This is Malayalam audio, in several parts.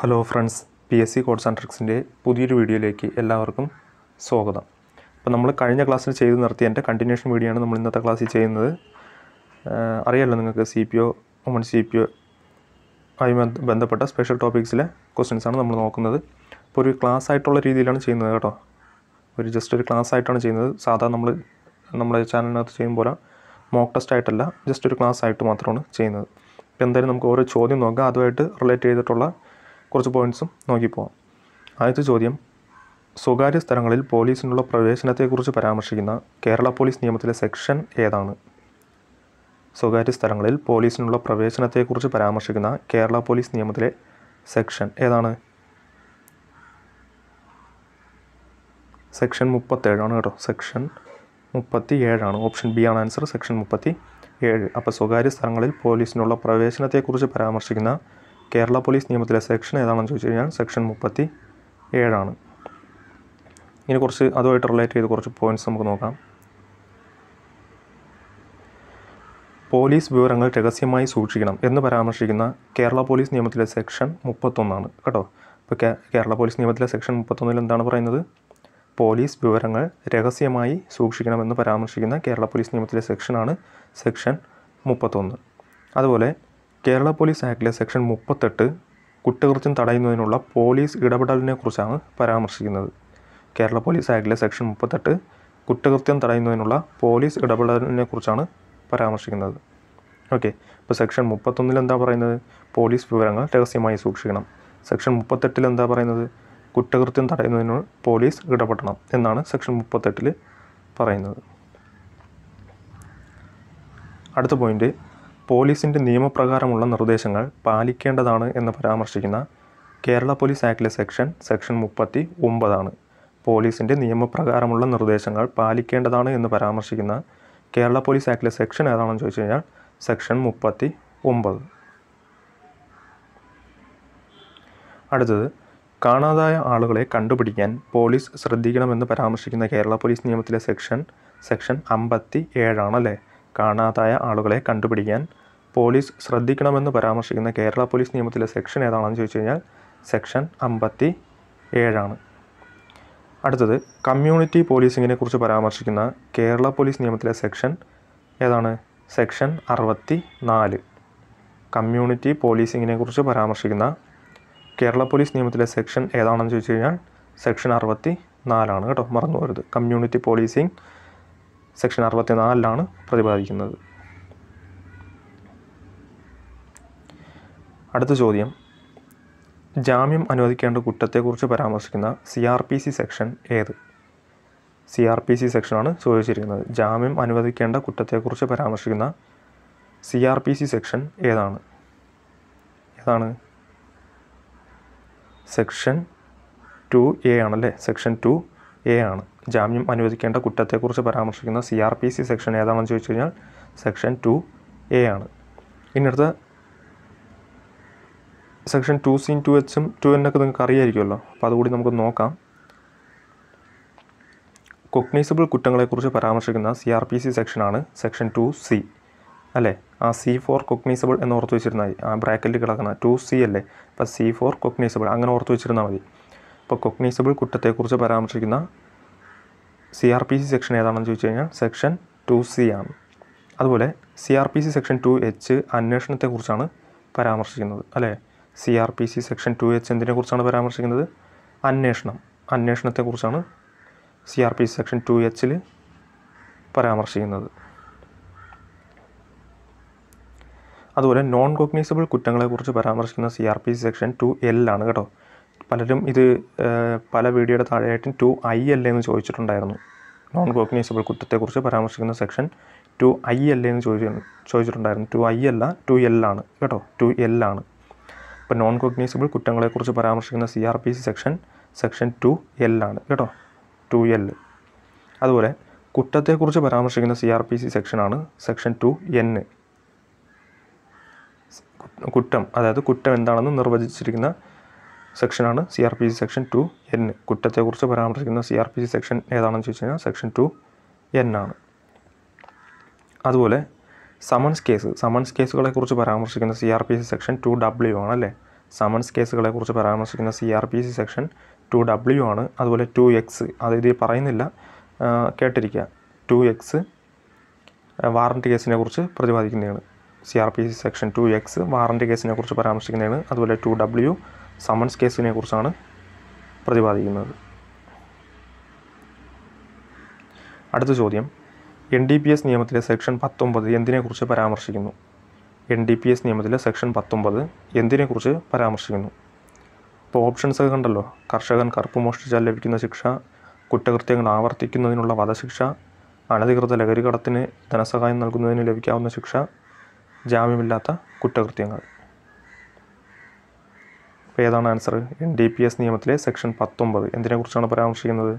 hello friends P S C codes and ട്രിക്സിൻ്റെ പുതിയൊരു വീഡിയോയിലേക്ക് എല്ലാവർക്കും സ്വാഗതം അപ്പോൾ നമ്മൾ കഴിഞ്ഞ ക്ലാസ്സിൽ ചെയ്ത് നിർത്തിയ എൻ്റെ കണ്ടിന്യൂഷൻ വീഡിയോ ആണ് നമ്മൾ ഇന്നത്തെ ക്ലാസ്സിൽ ചെയ്യുന്നത് അറിയാമല്ലോ നിങ്ങൾക്ക് C P O one C P O ആയി ബന്ധപ്പെട്ട സ്പെഷ്യൽ ടോപ്പിക്സിലെ ക്വസ്റ്റ്യൻസാണ് നമ്മൾ നോക്കുന്നത് അപ്പോൾ ഒരു ക്ലാസ് ആയിട്ടുള്ള രീതിയിലാണ് ചെയ്യുന്നത് കേട്ടോ ഒരു ജസ്റ്റ് ഒരു ക്ലാസ് ആയിട്ടാണ് ചെയ്യുന്നത് സാധാരണ നമ്മൾ നമ്മുടെ ചാനലിനകത്ത് ചെയ്യും പോലെ മോക്ക് ടെസ്റ്റ് ആയിട്ടല്ല ജസ്റ്റ് ഒരു ക്ലാസ് ആയിട്ട് മാത്രമാണ് ചെയ്യുന്നത് എന്തായാലും നമുക്ക് ഓരോ ചോദ്യം നോക്കാം അതുമായിട്ട് റിലേറ്റ് ചെയ്തിട്ടുള്ള കുറച്ച് പോയിൻറ്റ്സും നോക്കി ആദ്യത്തെ ചോദ്യം സ്വകാര്യ സ്ഥലങ്ങളിൽ പോലീസിനുള്ള പ്രവേശനത്തെക്കുറിച്ച് പരാമർശിക്കുന്ന കേരള പോലീസ് നിയമത്തിലെ സെക്ഷൻ ഏതാണ് സ്വകാര്യ സ്ഥലങ്ങളിൽ പോലീസിനുള്ള പ്രവേശനത്തെക്കുറിച്ച് പരാമർശിക്കുന്ന കേരള പോലീസ് നിയമത്തിലെ സെക്ഷൻ ഏതാണ് സെക്ഷൻ മുപ്പത്തേഴാണ് കേട്ടോ സെക്ഷൻ മുപ്പത്തി ഏഴാണ് ഓപ്ഷൻ ബി ആണ് ആൻസർ സെക്ഷൻ മുപ്പത്തി ഏഴ് അപ്പോൾ സ്വകാര്യ സ്ഥലങ്ങളിൽ പോലീസിനുള്ള പ്രവേശനത്തെക്കുറിച്ച് പരാമർശിക്കുന്ന കേരള പോലീസ് നിയമത്തിലെ സെക്ഷൻ ഏതാണെന്ന് ചോദിച്ചു കഴിഞ്ഞാൽ സെക്ഷൻ മുപ്പത്തി ഏഴാണ് ഇനി കുറച്ച് അതുമായിട്ട് റിലേറ്റ് ചെയ്ത് കുറച്ച് പോയിൻറ്റ്സ് നമുക്ക് നോക്കാം പോലീസ് വിവരങ്ങൾ രഹസ്യമായി സൂക്ഷിക്കണം എന്ന് പരാമർശിക്കുന്ന കേരള പോലീസ് നിയമത്തിലെ സെക്ഷൻ മുപ്പത്തൊന്നാണ് കേട്ടോ ഇപ്പോൾ കേരള പോലീസ് നിയമത്തിലെ സെക്ഷൻ മുപ്പത്തൊന്നിൽ എന്താണ് പറയുന്നത് പോലീസ് വിവരങ്ങൾ രഹസ്യമായി സൂക്ഷിക്കണമെന്ന് പരാമർശിക്കുന്ന കേരള പോലീസ് നിയമത്തിലെ സെക്ഷനാണ് സെക്ഷൻ മുപ്പത്തൊന്ന് അതുപോലെ കേരള പോലീസ് ആക്ടിലെ സെക്ഷൻ മുപ്പത്തെട്ട് കുറ്റകൃത്യം തടയുന്നതിനുള്ള പോലീസ് ഇടപെടലിനെക്കുറിച്ചാണ് പരാമർശിക്കുന്നത് കേരള പോലീസ് ആക്ടിലെ സെക്ഷൻ മുപ്പത്തെട്ട് കുറ്റകൃത്യം തടയുന്നതിനുള്ള പോലീസ് ഇടപെടലിനെക്കുറിച്ചാണ് പരാമർശിക്കുന്നത് ഓക്കെ ഇപ്പോൾ സെക്ഷൻ മുപ്പത്തൊന്നിൽ എന്താ പറയുന്നത് പോലീസ് വിവരങ്ങൾ രഹസ്യമായി സൂക്ഷിക്കണം സെക്ഷൻ മുപ്പത്തെട്ടിൽ എന്താ പറയുന്നത് കുറ്റകൃത്യം തടയുന്നതിന് പോലീസ് ഇടപെടണം എന്നാണ് സെക്ഷൻ മുപ്പത്തെട്ടിൽ പറയുന്നത് അടുത്ത പോയിൻ്റ് പോലീസിൻ്റെ നിയമപ്രകാരമുള്ള നിർദ്ദേശങ്ങൾ പാലിക്കേണ്ടതാണ് എന്ന് പരാമർശിക്കുന്ന കേരള പോലീസ് ആക്ടിലെ സെക്ഷൻ സെക്ഷൻ മുപ്പത്തി ഒമ്പതാണ് പോലീസിൻ്റെ നിയമപ്രകാരമുള്ള നിർദ്ദേശങ്ങൾ പാലിക്കേണ്ടതാണ് എന്ന് പരാമർശിക്കുന്ന കേരള പോലീസ് ആക്ടിലെ സെക്ഷൻ ഏതാണെന്ന് ചോദിച്ചു കഴിഞ്ഞാൽ സെക്ഷൻ മുപ്പത്തി ഒമ്പത് അടുത്തത് കാണാതായ ആളുകളെ കണ്ടുപിടിക്കാൻ പോലീസ് ശ്രദ്ധിക്കണമെന്ന് പരാമർശിക്കുന്ന കേരള പോലീസ് നിയമത്തിലെ സെക്ഷൻ സെക്ഷൻ അമ്പത്തി ഏഴാണല്ലേ കാണാതായ ആളുകളെ കണ്ടുപിടിക്കാൻ പോലീസ് ശ്രദ്ധിക്കണമെന്ന് പരാമർശിക്കുന്ന കേരള പോലീസ് നിയമത്തിലെ സെക്ഷൻ ഏതാണെന്ന് ചോദിച്ചു കഴിഞ്ഞാൽ സെക്ഷൻ അമ്പത്തി ഏഴാണ് അടുത്തത് കമ്മ്യൂണിറ്റി പോലീസിങ്ങിനെ കുറിച്ച് പരാമർശിക്കുന്ന കേരള പോലീസ് നിയമത്തിലെ സെക്ഷൻ ഏതാണ് സെക്ഷൻ അറുപത്തി നാല് കമ്മ്യൂണിറ്റി പോലീസിങ്ങിനെ കുറിച്ച് പരാമർശിക്കുന്ന കേരള പോലീസ് നിയമത്തിലെ സെക്ഷൻ ഏതാണെന്ന് ചോദിച്ചു കഴിഞ്ഞാൽ സെക്ഷൻ അറുപത്തി നാലാണ് കേട്ടോ മറന്നു പോരുത് കമ്മ്യൂണിറ്റി പോലീസിങ് സെക്ഷൻ നാലിലാണ് പ്രതിപാദിക്കുന്നത് അടുത്ത ചോദ്യം ജാമ്യം അനുവദിക്കേണ്ട കുറ്റത്തെക്കുറിച്ച് പരാമർശിക്കുന്ന C R P C section ഏത് സി ആർ പി സി സെക്ഷനാണ് ചോദിച്ചിരിക്കുന്നത് ജാമ്യം അനുവദിക്കേണ്ട കുറ്റത്തെക്കുറിച്ച് പരാമർശിക്കുന്ന C R P C section ഏതാണ് ഏതാണ് സെക്ഷൻ ടു എ ആണല്ലേ സെക്ഷൻ ടു എ ആണ് ജാമ്യം അനുവദിക്കേണ്ട കുറ്റത്തെക്കുറിച്ച് പരാമർശിക്കുന്ന C R P C section ഏതാണെന്ന് ചോദിച്ചു കഴിഞ്ഞാൽ സെക്ഷൻ ടു എ ആണ് ഇനി അടുത്ത സെക്ഷൻ ടു സീൻ ടു എച്ചും ടു എന്നൊക്കെ നിങ്ങൾക്ക് അറിയായിരിക്കുമല്ലോ അപ്പോൾ അതുകൂടി നമുക്ക് നോക്കാം കൊഗ്നൈസബിൾ കുറ്റങ്ങളെക്കുറിച്ച് പരാമർശിക്കുന്ന സി ആർ പി സി സെക്ഷനാണ് സെക്ഷൻ ടു സി അല്ലേ ആ സി ഫോർ കൊഗ്നൈസബിൾ എന്ന് ഓർത്ത് വെച്ചിരുന്നാൽ മതി ആ ബ്രാക്കറ്റിൽ കിടക്കുന്ന ടു സി അല്ലേ അപ്പോൾ സി ഫോർ കൊഗ്നൈസബിൾ അങ്ങനെ ഓർത്ത് വെച്ചിരുന്നാൽ മതി ഇപ്പോൾ കൊഗ്നൈസബിൾ കുറ്റത്തെക്കുറിച്ച് പരാമർശിക്കുന്ന C R P C section ഏതാണെന്ന് ചോദിച്ചു കഴിഞ്ഞാൽ സെക്ഷൻ ടു സി ആണ് അതുപോലെ C R P C section two H അന്വേഷണത്തെക്കുറിച്ചാണ് പരാമർശിക്കുന്നത് അല്ലേ C R P C section two H എന്തിനെക്കുറിച്ചാണ് പരാമർശിക്കുന്നത് അന്വേഷണം അന്വേഷണത്തെക്കുറിച്ചാണ് C R P C section two എച്ചിൽ പരാമർശിക്കുന്നത് അതുപോലെ നോൺ കോഗ്നൈസബിൾ കുറ്റങ്ങളെക്കുറിച്ച് പരാമർശിക്കുന്ന C R P C section two എല്ലാണ് കേട്ടോ പലരും ഇത് പല വീഡിയോയുടെ താഴെയായിട്ട് ടു ഐ അല്ലേ എന്ന് ചോദിച്ചിട്ടുണ്ടായിരുന്നു നോൺ കോഗ്നൈസബിൾ കുറ്റത്തെക്കുറിച്ച് പരാമർശിക്കുന്ന സെക്ഷൻ ടു ഐ അല്ലേ എന്ന് ചോദിച്ചു ചോദിച്ചിട്ടുണ്ടായിരുന്നു ടു ഐ അല്ല ടു എൽ ആണ് കേട്ടോ ടു എൽ ആണ് അപ്പോൾ നോൺ കോഗ്നൈസബിൾ കുറ്റങ്ങളെക്കുറിച്ച് പരാമർശിക്കുന്ന C R P C section section two L ആണ് കേട്ടോ ടു എൽ അതുപോലെ കുറ്റത്തെക്കുറിച്ച് പരാമർശിക്കുന്ന സി ആർ പി സി സെക്ഷനാണ് സെക്ഷൻ ടു എൻ കുറ്റം അതായത് കുറ്റം എന്താണെന്ന് നിർവചിച്ചിരിക്കുന്ന സെക്ഷനാണ് C R P C section two N കുറ്റത്തെക്കുറിച്ച് പരാമർശിക്കുന്ന C R P C section ഏതാണെന്ന് ചോദിച്ചു കഴിഞ്ഞാൽ സെക്ഷൻ ടു എൻ ആണ് അതുപോലെ സമൺസ് കേസ് സമൺസ് കേസുകളെക്കുറിച്ച് പരാമർശിക്കുന്ന C R P C section two W ആണ് അല്ലേ സമൺസ് കേസുകളെക്കുറിച്ച് പരാമർശിക്കുന്ന C R P C section two W ആണ് അതുപോലെ ടു എക്സ് അതായത് പറയുന്നില്ല കേട്ടിരിക്കുക ടു എക്സ് വാറൻറ്റ് കേസിനെ കുറിച്ച് പ്രതിപാദിക്കുന്നതാണ് C R P C section two X warrant കേസിനെ കുറിച്ച് പരാമർശിക്കുന്നതാണ് അതുപോലെ ടു ഡബ്ല്യു സമൺസ് കേസിനെ കുറിച്ചാണ് പ്രതിപാദിക്കുന്നത് അടുത്ത ചോദ്യം എൻ ഡി പി എസ് നിയമത്തിലെ സെക്ഷൻ പത്തൊമ്പത് എന്തിനെക്കുറിച്ച് പരാമർശിക്കുന്നു എൻ ഡി പി എസ് നിയമത്തിലെ സെക്ഷൻ പത്തൊമ്പത് എന്തിനെക്കുറിച്ച് പരാമർശിക്കുന്നു ഇപ്പോൾ ഓപ്ഷൻസ് ഒക്കെ കണ്ടല്ലോ കർഷകൻ കറുപ്പ് മോഷ്ടിച്ചാൽ ലഭിക്കുന്ന ശിക്ഷ കുറ്റകൃത്യങ്ങൾ ആവർത്തിക്കുന്നതിനുള്ള വധശിക്ഷ അനധികൃത ലഹരി കടത്തിന് ധനസഹായം നൽകുന്നതിന് ലഭിക്കാവുന്ന ശിക്ഷ ജാമ്യമില്ലാത്ത കുറ്റകൃത്യങ്ങൾ അപ്പോൾ ഏതാണ് answer N D P S നിയമത്തിലെ സെക്ഷൻ പത്തൊമ്പത് എന്തിനെക്കുറിച്ചാണ് പരാമർശിക്കുന്നത്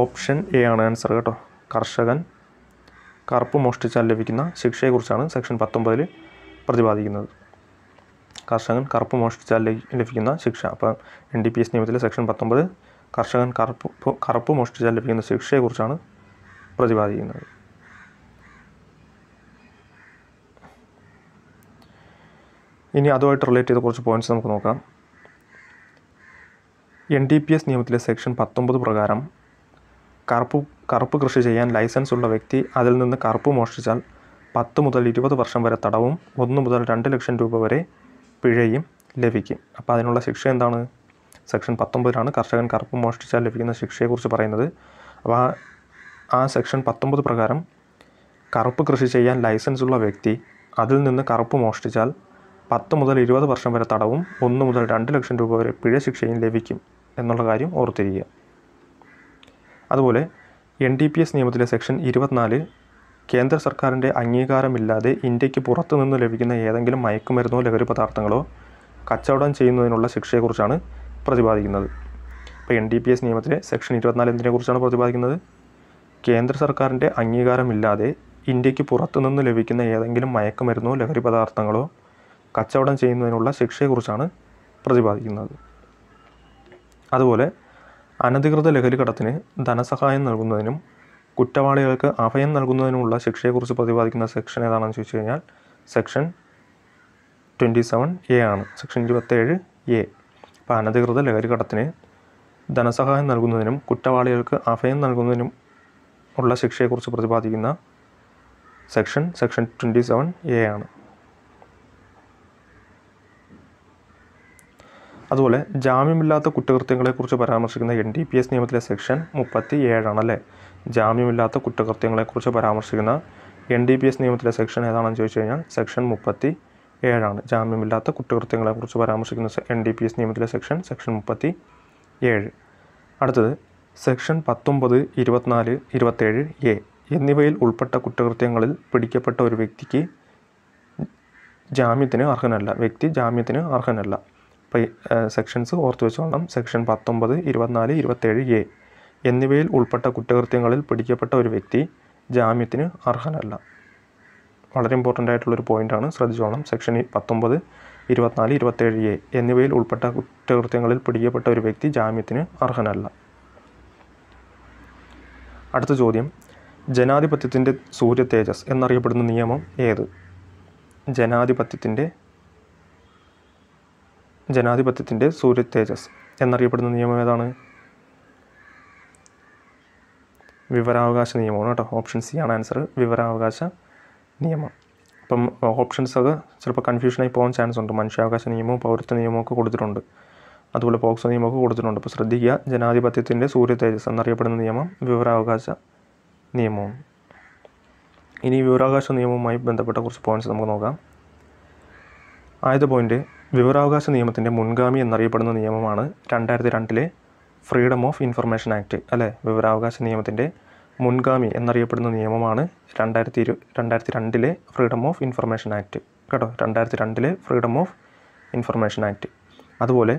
ഓപ്ഷൻ എ ആണ് ആൻസർ കേട്ടോ കർഷകൻ കറുപ്പ് മോഷ്ടിച്ചാൽ ലഭിക്കുന്ന ശിക്ഷയെക്കുറിച്ചാണ് സെക്ഷൻ പത്തൊമ്പതിൽ പ്രതിപാദിക്കുന്നത് കർഷകൻ കറുപ്പ് മോഷ്ടിച്ചാൽ ലഭിക്കുന്ന ശിക്ഷ അപ്പോൾ എൻ ഡി പി എസ് നിയമത്തിലെ സെക്ഷൻ പത്തൊമ്പത് കർഷകൻ കറുപ്പ് കറുപ്പ് മോഷ്ടിച്ചാൽ ലഭിക്കുന്ന ശിക്ഷയെക്കുറിച്ചാണ് പ്രതിപാദിക്കുന്നത് ഇനി അതുമായിട്ട് റിലേറ്റ് ചെയ്ത കുറച്ച് പോയിന്റ്സ് നമുക്ക് നോക്കാം എൻ ഡി പി എസ് നിയമത്തിലെ സെക്ഷൻ പത്തൊമ്പത് പ്രകാരം കറുപ്പ് കറുപ്പ് കൃഷി ചെയ്യാൻ ലൈസൻസ് ഉള്ള വ്യക്തി അതിൽ നിന്ന് കറുപ്പ് മോഷ്ടിച്ചാൽ പത്ത് മുതൽ ഇരുപത് വർഷം വരെ തടവും ഒന്ന് മുതൽ രണ്ട് ലക്ഷം രൂപ വരെ പിഴയും ലഭിക്കും അപ്പോൾ അതിനുള്ള ശിക്ഷ എന്താണ് സെക്ഷൻ പത്തൊമ്പതിലാണ് കർഷകൻ കറുപ്പ് മോഷ്ടിച്ചാൽ ലഭിക്കുന്ന ശിക്ഷയെക്കുറിച്ച് പറയുന്നത് അപ്പോൾ ആ ആ സെക്ഷൻ പത്തൊമ്പത് പ്രകാരം കറുപ്പ് കൃഷി ചെയ്യാൻ ലൈസൻസ് ഉള്ള വ്യക്തി അതിൽ നിന്ന് കറുപ്പ് മോഷ്ടിച്ചാൽ പത്ത് മുതൽ ഇരുപത് വർഷം വരെ തടവും ഒന്ന് മുതൽ രണ്ട് ലക്ഷം രൂപ വരെ പിഴ ശിക്ഷയും ലഭിക്കും എന്നുള്ള കാര്യം ഓർത്തിരിക്കുക അതുപോലെ എൻ ഡി പി എസ് നിയമത്തിലെ സെക്ഷൻ ഇരുപത്തിനാലിൽ കേന്ദ്ര സർക്കാരിൻ്റെ അംഗീകാരമില്ലാതെ ഇന്ത്യക്ക് പുറത്തുനിന്ന് ലഭിക്കുന്ന ഏതെങ്കിലും മയക്കുമരുന്നോ ലഹരി പദാർത്ഥങ്ങളോ കച്ചവടം ചെയ്യുന്നതിനുള്ള ശിക്ഷയെക്കുറിച്ചാണ് പ്രതിപാദിക്കുന്നത് ഇപ്പോൾ എൻ ഡി പി എസ് നിയമത്തിലെ സെക്ഷൻ ഇരുപത്തിനാല് എന്തിനെക്കുറിച്ചാണ് പ്രതിപാദിക്കുന്നത് കേന്ദ്ര സർക്കാരിൻ്റെ അംഗീകാരമില്ലാതെ ഇന്ത്യക്ക് പുറത്തുനിന്ന് ലഭിക്കുന്ന ഏതെങ്കിലും മയക്കുമരുന്നോ ലഹരി പദാർത്ഥങ്ങളോ കച്ചവടം ചെയ്യുന്നതിനുള്ള ശിക്ഷയെക്കുറിച്ചാണ് പ്രതിപാദിക്കുന്നത് അതുപോലെ അനധികൃത ലഹരി കടത്തിന് ധനസഹായം നൽകുന്നതിനും കുറ്റവാളികൾക്ക് അഭയം നൽകുന്നതിനുമുള്ള ശിക്ഷയെക്കുറിച്ച് പ്രതിപാദിക്കുന്ന സെക്ഷൻ ഏതാണെന്ന് ചോദിച്ചു കഴിഞ്ഞാൽ സെക്ഷൻ ട്വൻറ്റി സെവൻ എ ആണ് സെക്ഷൻ ഇരുപത്തേഴ് എ അപ്പോൾ അനധികൃത ലഹരി കടത്തിന് ധനസഹായം നൽകുന്നതിനും കുറ്റവാളികൾക്ക് അഭയം നൽകുന്നതിനും ഉള്ള ശിക്ഷയെക്കുറിച്ച് പ്രതിപാദിക്കുന്ന section section twenty seven A ആണ് അതുപോലെ ജാമ്യമില്ലാത്ത കുറ്റകൃത്യങ്ങളെക്കുറിച്ച് പരാമർശിക്കുന്ന എൻ ഡി പി എസ് നിയമത്തിലെ സെക്ഷൻ മുപ്പത്തി അല്ലേ ജാമ്യമില്ലാത്ത കുറ്റകൃത്യങ്ങളെക്കുറിച്ച് പരാമർശിക്കുന്ന എൻ ഡി പി എസ് നിയമത്തിലെ സെക്ഷൻ ഏതാണെന്ന് ചോദിച്ചു കഴിഞ്ഞാൽ സെക്ഷൻ മുപ്പത്തി ഏഴാണ് ജാമ്യമില്ലാത്ത കുറ്റകൃത്യങ്ങളെക്കുറിച്ച് പരാമർശിക്കുന്ന എൻ ഡി പി എസ് നിയമത്തിലെ സെക്ഷൻ സെക്ഷൻ മുപ്പത്തി ഏഴ് അടുത്തത് സെക്ഷൻ പത്തൊമ്പത് ഇരുപത്തിനാല് ഇരുപത്തേഴ് എ എന്നിവയിൽ ഉൾപ്പെട്ട കുറ്റകൃത്യങ്ങളിൽ പിടിക്കപ്പെട്ട ഒരു വ്യക്തിക്ക് ജാമ്യത്തിന് അർഹനല്ല വ്യക്തി ജാമ്യത്തിന് അർഹനല്ല സെക്ഷൻസ് ഓർത്തു വെച്ചോളണം സെക്ഷൻ പത്തൊമ്പത് ഇരുപത്തിനാല് ഇരുപത്തേഴ് എ എന്നിവയിൽ ഉൾപ്പെട്ട കുറ്റകൃത്യങ്ങളിൽ പിടിക്കപ്പെട്ട ഒരു വ്യക്തി ജാമ്യത്തിന് അർഹനല്ല വളരെ ഇമ്പോർട്ടൻ്റ് ആയിട്ടുള്ളൊരു പോയിൻ്റാണ് ശ്രദ്ധിച്ചോണം സെക്ഷൻ പത്തൊമ്പത് ഇരുപത്തിനാല് ഇരുപത്തേഴ് എ എന്നിവയിൽ ഉൾപ്പെട്ട കുറ്റകൃത്യങ്ങളിൽ പിടിക്കപ്പെട്ട ഒരു വ്യക്തി ജാമ്യത്തിന് അർഹനല്ല അടുത്ത ചോദ്യം ജനാധിപത്യത്തിൻ്റെ സൂര്യ തേജസ് എന്നറിയപ്പെടുന്ന നിയമം ഏത് ജനാധിപത്യത്തിൻ്റെ ജനാധിപത്യത്തിൻ്റെ സൂര്യ തേജസ് എന്നറിയപ്പെടുന്ന നിയമം ഏതാണ് വിവരാവകാശ നിയമമാണ് കേട്ടോ ഓപ്ഷൻ സി ആണ് ആൻസർ വിവരാവകാശ നിയമം അപ്പം ഓപ്ഷൻസ് അത് ചിലപ്പോൾ കൺഫ്യൂഷനായി പോകാൻ ചാൻസ് ഉണ്ട് മനുഷ്യാവകാശ നിയമവും പൗരത്വ നിയമവും ഒക്കെ കൊടുത്തിട്ടുണ്ട് അതുപോലെ പോക്സോ നിയമമൊക്കെ കൊടുത്തിട്ടുണ്ട് അപ്പോൾ ശ്രദ്ധിക്കുക ജനാധിപത്യത്തിൻ്റെ സൂര്യ തേജസ് എന്നറിയപ്പെടുന്ന നിയമം വിവരാവകാശ നിയമവും ഇനി വിവരാവകാശ നിയമവുമായി ബന്ധപ്പെട്ട കുറച്ച് പോയിന്റ്സ് നമുക്ക് നോക്കാം ആദ്യത്തെ പോയിന്റ് വിവരാവകാശ നിയമത്തിൻ്റെ മുൻഗാമി എന്നറിയപ്പെടുന്ന നിയമമാണ് രണ്ടായിരത്തി രണ്ടിലെ ഫ്രീഡം ഓഫ് ഇൻഫർമേഷൻ ആക്ട് അല്ലേ വിവരാവകാശ നിയമത്തിൻ്റെ മുൻഗാമി എന്നറിയപ്പെടുന്ന നിയമമാണ് രണ്ടായിരത്തി ഇരു രണ്ടായിരത്തി രണ്ടിലെ ഫ്രീഡം ഓഫ് ഇൻഫർമേഷൻ ആക്ട് കേട്ടോ രണ്ടായിരത്തി രണ്ടിലെ ഫ്രീഡം ഓഫ് ഇൻഫർമേഷൻ ആക്ട് അതുപോലെ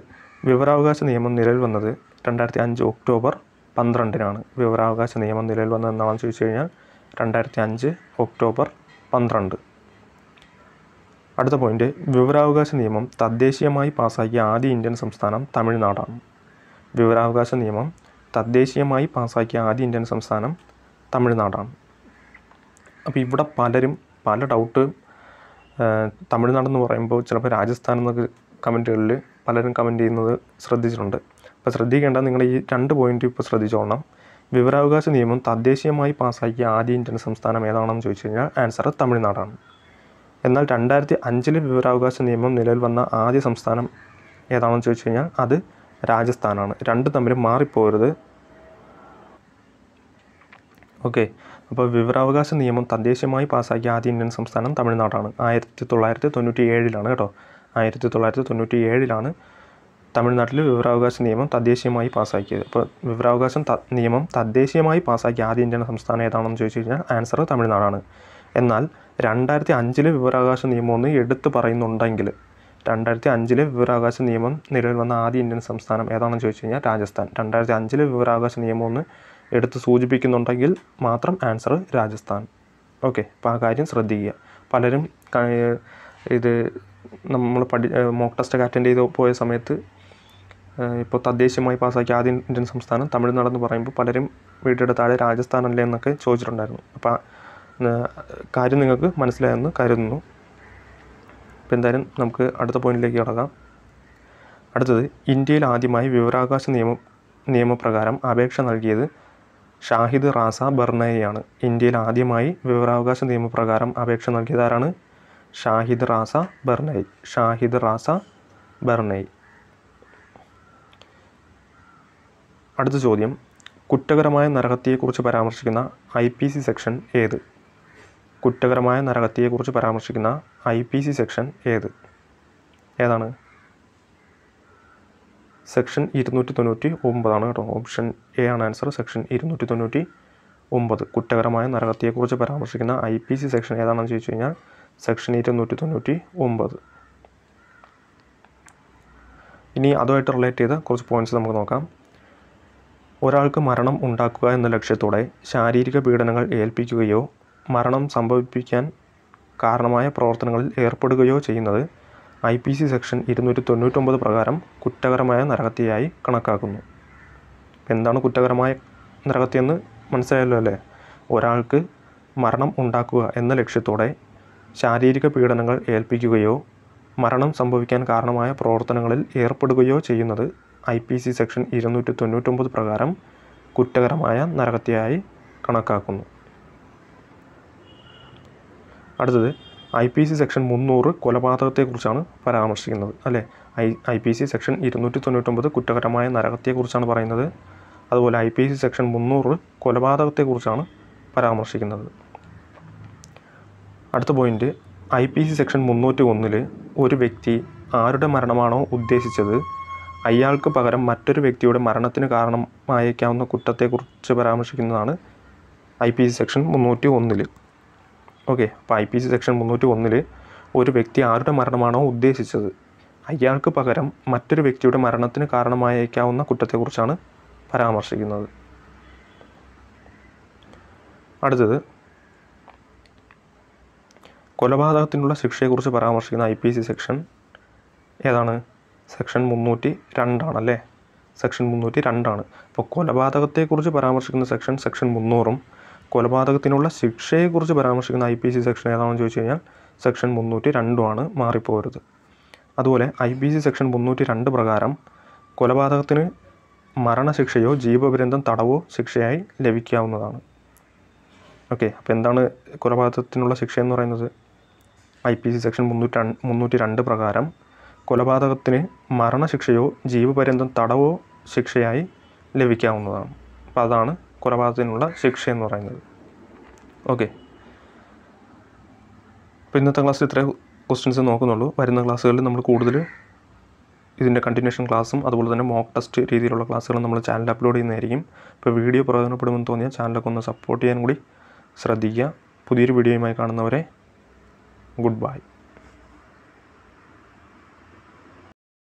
വിവരാവകാശ നിയമം നിലവിൽ വന്നത് രണ്ടായിരത്തി അഞ്ച് ഒക്ടോബർ പന്ത്രണ്ടിനാണ് വിവരാവകാശ നിയമം നിലവിൽ വന്നത് എന്നാണെന്ന് ചോദിച്ചു കഴിഞ്ഞാൽ രണ്ടായിരത്തി അഞ്ച് ഒക്ടോബർ പന്ത്രണ്ട് അടുത്ത പോയിന്റ് വിവരാവകാശ നിയമം തദ്ദേശീയമായി പാസാക്കിയ ആദ്യ ഇന്ത്യൻ സംസ്ഥാനം തമിഴ്നാടാണ് വിവരാവകാശ നിയമം തദ്ദേശീയമായി പാസാക്കിയ ആദ്യ ഇന്ത്യൻ സംസ്ഥാനം തമിഴ്നാടാണ് അപ്പോൾ ഇവിടെ പലരും പല ഡൗട്ട് തമിഴ്നാടെന്ന് പറയുമ്പോൾ ചിലപ്പോൾ രാജസ്ഥാൻ എന്നൊക്കെ കമൻറ്റുകളിൽ പലരും കമൻറ്റ് ചെയ്യുന്നത് ശ്രദ്ധിച്ചിട്ടുണ്ട് അപ്പോൾ ശ്രദ്ധിക്കേണ്ട നിങ്ങൾ ഈ രണ്ട് പോയിന്റ് ഇപ്പോൾ ശ്രദ്ധിച്ചോളണം വിവരാവകാശ നിയമം തദ്ദേശീയമായി പാസാക്കിയ ആദ്യ ഇന്ത്യൻ സംസ്ഥാനം ഏതാണെന്ന് ചോദിച്ചു കഴിഞ്ഞാൽ ആൻസർ തമിഴ്നാടാണ് എന്നാൽ രണ്ടായിരത്തി അഞ്ചിലെ വിവരാവകാശ നിയമം നിലവിൽ വന്ന ആദ്യ സംസ്ഥാനം ഏതാണെന്ന് ചോദിച്ചു കഴിഞ്ഞാൽ അത് രാജസ്ഥാനാണ് രണ്ട് തമ്മിൽ മാറിപ്പോരുത് ഓക്കെ അപ്പോൾ വിവരാവകാശ നിയമം തദ്ദേശീയമായി പാസ്സാക്കിയ ആദ്യ ഇന്ത്യൻ സംസ്ഥാനം തമിഴ്നാടാണ് ആയിരത്തി തൊള്ളായിരത്തി തൊണ്ണൂറ്റി ഏഴിലാണ് കേട്ടോ ആയിരത്തി തൊള്ളായിരത്തി തൊണ്ണൂറ്റി ഏഴിലാണ് തമിഴ്നാട്ടിൽ വിവരാവകാശ നിയമം തദ്ദേശീയമായി പാസ്സാക്കിയത് അപ്പോൾ വിവരാവകാശ നിയമം തദ്ദേശീയമായി പാസ്സാക്കിയ ആദ്യ ഇന്ത്യൻ സംസ്ഥാനം ഏതാണെന്ന് ചോദിച്ചു കഴിഞ്ഞാൽ ആൻസർ തമിഴ്നാടാണ് എന്നാൽ രണ്ടായിരത്തി അഞ്ചിലെ വിവരാവകാശ ഒന്ന് എടുത്തു പറയുന്നുണ്ടെങ്കിൽ രണ്ടായിരത്തി അഞ്ചിലെ വിവരാവകാശ നിയമം നിലവിൽ വന്ന ആദ്യ ഇന്ത്യൻ സംസ്ഥാനം ഏതാണെന്ന് ചോദിച്ചു കഴിഞ്ഞാൽ രാജസ്ഥാൻ രണ്ടായിരത്തി അഞ്ചിലെ വിവരാവകാശ ഒന്ന് എടുത്ത് സൂചിപ്പിക്കുന്നുണ്ടെങ്കിൽ മാത്രം ആൻസർ രാജസ്ഥാൻ ഓക്കെ അപ്പോൾ ആ കാര്യം ശ്രദ്ധിക്കുക പലരും ഇത് നമ്മൾ പഠി മോക്ക് ടെസ്റ്റ് അറ്റൻഡ് ചെയ്ത് പോയ സമയത്ത് ഇപ്പോൾ തദ്ദേശീയമായി പാസ്സാക്കിയ ആദ്യ ഇന്ത്യൻ സംസ്ഥാനം തമിഴ്നാടെന്ന് പറയുമ്പോൾ പലരും വീഡിയോയുടെ രാജസ്ഥാനല്ലേ എന്നൊക്കെ ചോദിച്ചിട്ടുണ്ടായിരുന്നു അപ്പോൾ കാര്യം നിങ്ങൾക്ക് മനസ്സിലായെന്ന് കരുതുന്നു ഇപ്പം എന്തായാലും നമുക്ക് അടുത്ത പോയിന്റിലേക്ക് കടക്കാം അടുത്തത് ഇന്ത്യയിൽ ആദ്യമായി വിവരാവകാശ നിയമ നിയമപ്രകാരം അപേക്ഷ നൽകിയത് ഷാഹിദ് റാസ ബർണയാണ് ഇന്ത്യയിൽ ആദ്യമായി വിവരാവകാശ നിയമപ്രകാരം അപേക്ഷ നൽകിയത് ആരാണ് ഷാഹിദ് റാസ ബർണൈ ഷാഹിദ് റാസ ബർണൈ അടുത്ത ചോദ്യം കുറ്റകരമായ നരഹത്യയെക്കുറിച്ച് പരാമർശിക്കുന്ന ഐ പി സി സെക്ഷൻ ഏത് കുറ്റകരമായ നരഹത്യയെക്കുറിച്ച് പരാമർശിക്കുന്ന ഐ പി സി സെക്ഷൻ ഏത് ഏതാണ് സെക്ഷൻ ഇരുന്നൂറ്റി തൊണ്ണൂറ്റി ഒമ്പതാണ് കേട്ടോ ഓപ്ഷൻ എ ആണ് ആൻസർ സെക്ഷൻ ഇരുന്നൂറ്റി തൊണ്ണൂറ്റി ഒമ്പത് കുറ്റകരമായ നരഹത്യയെക്കുറിച്ച് പരാമർശിക്കുന്ന ഐ പി സി സെക്ഷൻ ഏതാണെന്ന് ചോദിച്ചു കഴിഞ്ഞാൽ സെക്ഷൻ ഇരുന്നൂറ്റി തൊണ്ണൂറ്റി ഒമ്പത് ഇനി അതുമായിട്ട് റിലേറ്റ് ചെയ്ത കുറച്ച് പോയിന്റ്സ് നമുക്ക് നോക്കാം ഒരാൾക്ക് മരണം ഉണ്ടാക്കുക എന്ന ലക്ഷ്യത്തോടെ ശാരീരിക പീഡനങ്ങൾ ഏൽപ്പിക്കുകയോ മരണം സംഭവിപ്പിക്കാൻ കാരണമായ പ്രവർത്തനങ്ങളിൽ ഏർപ്പെടുകയോ ചെയ്യുന്നത് ഐ പി സി സെക്ഷൻ ഇരുന്നൂറ്റി തൊണ്ണൂറ്റൊമ്പത് പ്രകാരം കുറ്റകരമായ നരഹത്യയായി കണക്കാക്കുന്നു എന്താണ് കുറ്റകരമായ നരഹത്യയെന്ന് മനസ്സിലായല്ലോ അല്ലേ ഒരാൾക്ക് മരണം ഉണ്ടാക്കുക എന്ന ലക്ഷ്യത്തോടെ ശാരീരിക പീഡനങ്ങൾ ഏൽപ്പിക്കുകയോ മരണം സംഭവിക്കാൻ കാരണമായ പ്രവർത്തനങ്ങളിൽ ഏർപ്പെടുകയോ ചെയ്യുന്നത് ഐ പി സി സെക്ഷൻ ഇരുന്നൂറ്റി തൊണ്ണൂറ്റൊമ്പത് പ്രകാരം കുറ്റകരമായ നരഹത്യയായി കണക്കാക്കുന്നു അടുത്തത് ഐ പി സി സെക്ഷൻ മുന്നൂറ് കൊലപാതകത്തെക്കുറിച്ചാണ് പരാമർശിക്കുന്നത് അല്ലേ I I P C section ഇരുന്നൂറ്റി തൊണ്ണൂറ്റൊമ്പത് കുറ്റകരമായ നരകത്തെക്കുറിച്ചാണ് പറയുന്നത് അതുപോലെ ഐ പി സി സെക്ഷൻ മുന്നൂറ് കൊലപാതകത്തെക്കുറിച്ചാണ് പരാമർശിക്കുന്നത് അടുത്ത point I P C section മുന്നൂറ്റി ഒന്നിൽ ഒരു വ്യക്തി ആരുടെ മരണമാണോ ഉദ്ദേശിച്ചത് അയാൾക്ക് പകരം മറ്റൊരു വ്യക്തിയുടെ മരണത്തിന് കാരണമായേക്കാവുന്ന കുറ്റത്തെക്കുറിച്ച് പരാമർശിക്കുന്നതാണ് ഐ പി സി സെക്ഷൻ മുന്നൂറ്റി ഒന്നിൽ ഓക്കെ അപ്പോൾ ഐ പി സി സെക്ഷൻ മുന്നൂറ്റി ഒന്നിൽ ഒരു വ്യക്തി ആരുടെ മരണമാണോ ഉദ്ദേശിച്ചത് അയാൾക്ക് പകരം മറ്റൊരു വ്യക്തിയുടെ മരണത്തിന് കാരണമായേക്കാവുന്ന കുറ്റത്തെക്കുറിച്ചാണ് പരാമർശിക്കുന്നത് അടുത്തത് കൊലപാതകത്തിനുള്ള ശിക്ഷയെക്കുറിച്ച് പരാമർശിക്കുന്ന ഐ പി സി സെക്ഷൻ ഏതാണ് സെക്ഷൻ മുന്നൂറ്റി രണ്ടാണല്ലേ സെക്ഷൻ മുന്നൂറ്റി രണ്ടാണ് അപ്പോൾ കൊലപാതകത്തെക്കുറിച്ച് പരാമർശിക്കുന്ന സെക്ഷൻ സെക്ഷൻ മുന്നൂറും കൊലപാതകത്തിനുള്ള ശിക്ഷയെക്കുറിച്ച് പരാമർശിക്കുന്ന ഐ പി സി സെക്ഷൻ ഏതാണെന്ന് ചോദിച്ചു കഴിഞ്ഞാൽ സെക്ഷൻ മുന്നൂറ്റി രണ്ടുമാണ് മാറിപ്പോരുത് അതുപോലെ ഐ പി സി സെക്ഷൻ മുന്നൂറ്റി രണ്ട് പ്രകാരം കൊലപാതകത്തിന് മരണശിക്ഷയോ ജീവപര്യന്തം തടവോ ശിക്ഷയായി ലഭിക്കാവുന്നതാണ് ഓക്കെ അപ്പോൾ എന്താണ് കൊലപാതകത്തിനുള്ള ശിക്ഷ എന്ന് പറയുന്നത് ഐ പി സി സെക്ഷൻ മുന്നൂറ്റി മുന്നൂറ്റി രണ്ട് പ്രകാരം കൊലപാതകത്തിന് മരണശിക്ഷയോ ജീവപര്യന്തം തടവോ ശിക്ഷയായി ലഭിക്കാവുന്നതാണ് അപ്പോൾ അതാണ് കൊലപാതകത്തിനുള്ള എന്ന് പറയുന്നത് ഓക്കെ അപ്പോൾ ഇന്നത്തെ ക്ലാസ്സിൽ ഇത്ര ക്വസ്റ്റ്യൻസ് നോക്കുന്നുള്ളൂ വരുന്ന ക്ലാസ്സുകളിൽ നമ്മൾ കൂടുതൽ ഇതിൻ്റെ കണ്ടിന്യൂഷൻ ക്ലാസ്സും അതുപോലെ തന്നെ മോക്ക് ടെസ്റ്റ് രീതിയിലുള്ള ക്ലാസ്സുകളും നമ്മൾ ചാനൽ അപ്ലോഡ് ചെയ്യുന്നതായിരിക്കും ഇപ്പോൾ വീഡിയോ പ്രയോജനപ്പെടുമെന്ന് തോന്നിയാൽ ചാനലൊക്കെ ഒന്ന് സപ്പോർട്ട് ചെയ്യാൻ കൂടി ശ്രദ്ധിക്കുക പുതിയൊരു വീഡിയോയുമായി കാണുന്നവരെ ഗുഡ് ബൈ